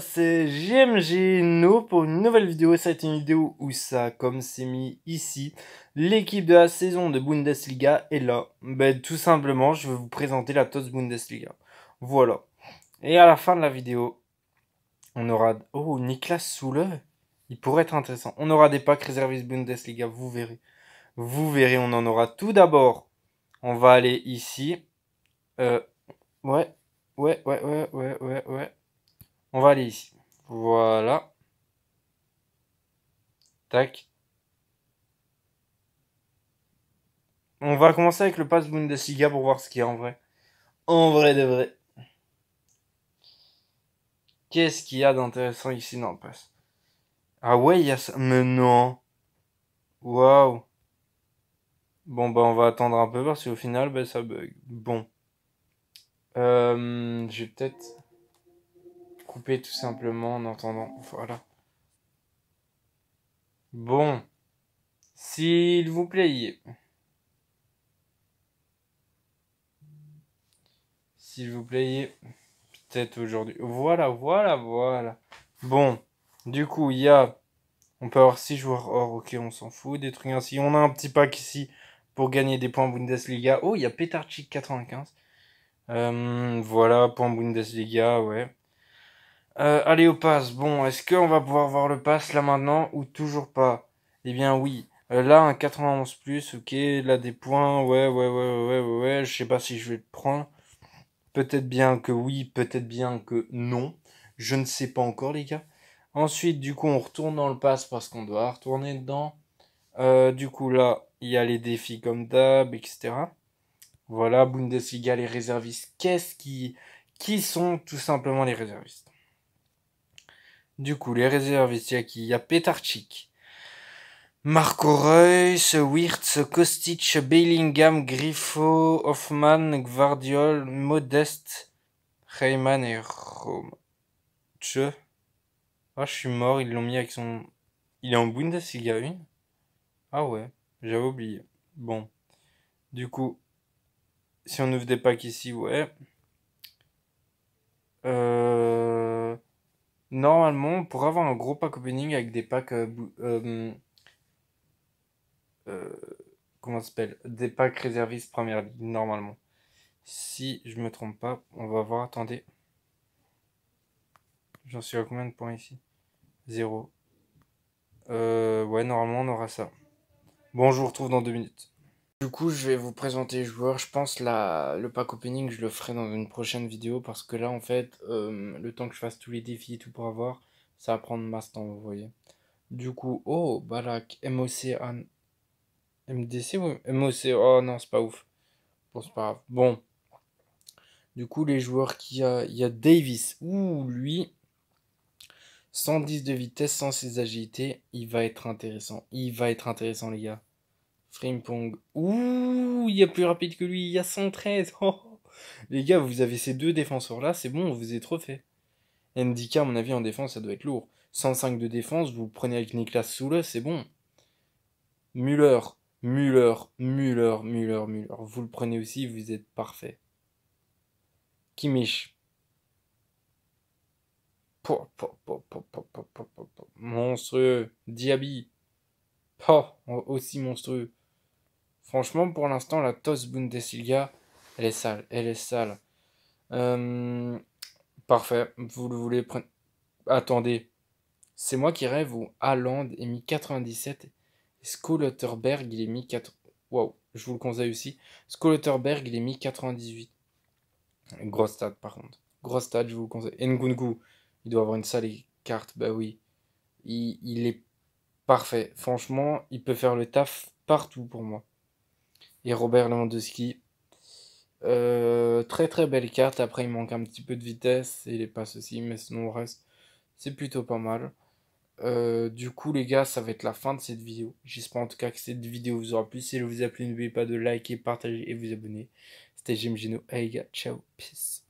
c'est GMG No pour une nouvelle vidéo. Ça une vidéo où ça, comme c'est mis ici, l'équipe de la saison de Bundesliga est là. Ben, tout simplement, je vais vous présenter la TOS Bundesliga. Voilà. Et à la fin de la vidéo, on aura... Oh, Niklas Soule, il pourrait être intéressant. On aura des packs réservistes Bundesliga, vous verrez. Vous verrez, on en aura tout d'abord. On va aller ici. Euh, ouais, Ouais, ouais, ouais, ouais, ouais, ouais. On va aller ici. Voilà. Tac. On va commencer avec le pass Bundesliga pour voir ce qu'il y a en vrai. En vrai de vrai. Qu'est-ce qu'il y a d'intéressant ici dans le pass Ah ouais, il y a ça. Mais non. Waouh. Bon, bah, on va attendre un peu parce au final, bah, ça bug. Bon. Euh, J'ai peut-être couper tout simplement en entendant. Voilà. Bon. S'il vous plaît. S'il vous plaît. Peut-être aujourd'hui. Voilà, voilà, voilà. Bon. Du coup, il y a... On peut avoir 6 joueurs or, ok, on s'en fout. Des trucs ainsi. On a un petit pack ici pour gagner des points Bundesliga. Oh, il y a Petarchik 95. Euh, voilà, point Bundesliga, ouais. Euh, allez au pass. Bon, est-ce qu'on va pouvoir voir le pass là maintenant ou toujours pas Eh bien oui. Euh, là, un 91 plus, ok. Là, des points. Ouais, ouais, ouais, ouais, ouais, ouais. Je sais pas si je vais le prendre. Peut-être bien que oui, peut-être bien que non. Je ne sais pas encore, les gars. Ensuite, du coup, on retourne dans le pass parce qu'on doit retourner dedans. Euh, du coup, là, il y a les défis comme d'hab, etc. Voilà, Bundesliga, les réservistes. Qu'est-ce qui... Qui sont tout simplement les réservistes du coup, les réserves, il y a qui Il y a Petarchik, Marco Reus, Wirtz, Kostic, Bellingham, Griffo, Hoffman, Gvardiol, Modeste, Heyman et Rome. Tch. Ah, je suis mort, ils l'ont mis avec son... Il est en Bundesliga une Ah ouais, j'avais oublié. Bon. Du coup, si on ouvre des packs ici, ouais. Euh normalement, pour avoir un gros pack opening avec des packs. Euh, euh, euh, comment ça s'appelle Des packs réservistes première ligne, normalement. Si je me trompe pas, on va voir. Attendez. J'en suis à combien de points ici Zéro. ouais, normalement, on aura ça. Bon, je vous retrouve dans deux minutes. Du coup, je vais vous présenter les joueurs. Je pense la, le pack opening, je le ferai dans une prochaine vidéo parce que là, en fait, euh, le temps que je fasse tous les défis et tout pour avoir, ça va prendre masse temps, vous voyez. Du coup, oh, Balak, MOC, MDC, MOC, oh non, c'est pas ouf. Bon, c'est pas grave. Bon. Du coup, les joueurs qui a, il y a Davis. Ouh, lui, 110 de vitesse, sans ses agilités, il va être intéressant. Il va être intéressant, les gars pong. Ouh, il y a plus rapide que lui, il y a 113. Les gars, vous avez ces deux défenseurs-là, c'est bon, vous êtes trop NDK, à mon avis, en défense, ça doit être lourd. 105 de défense, vous prenez avec Niklas Soule, c'est bon. Muller, Muller, Muller, Muller, Muller. Vous le prenez aussi, vous êtes parfait. Kimmich. monstrueux. Diaby. Oh, oh, aussi monstrueux. Franchement, pour l'instant, la TOS Bundesliga, elle est sale. Elle est sale. Euh, parfait. Vous le voulez. prendre... Attendez. C'est moi qui rêve où Haaland est mis 97 et il est mis 4. Waouh, je vous le conseille aussi. Skolotterberg, il est mis 98. Grosse stade par contre. Grosse stat, je vous le conseille. Ngungu, il doit avoir une sale carte. Bah oui. il est parfait. Franchement, il peut faire le taf partout pour moi et Robert Lewandowski. Euh, très très belle carte. Après, il manque un petit peu de vitesse Il les pas aussi, mais sinon, reste, c'est plutôt pas mal. Euh, du coup, les gars, ça va être la fin de cette vidéo. J'espère en tout cas que cette vidéo vous aura plu. Si elle vous a plu, n'oubliez pas de liker, partager et vous abonner. C'était Jim Gino. Allez, gars, ciao, peace.